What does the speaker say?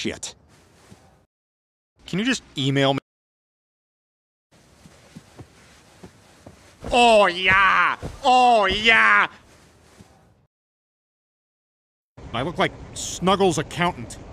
shit. Can you just email me? Oh yeah! Oh yeah! I look like Snuggles' accountant.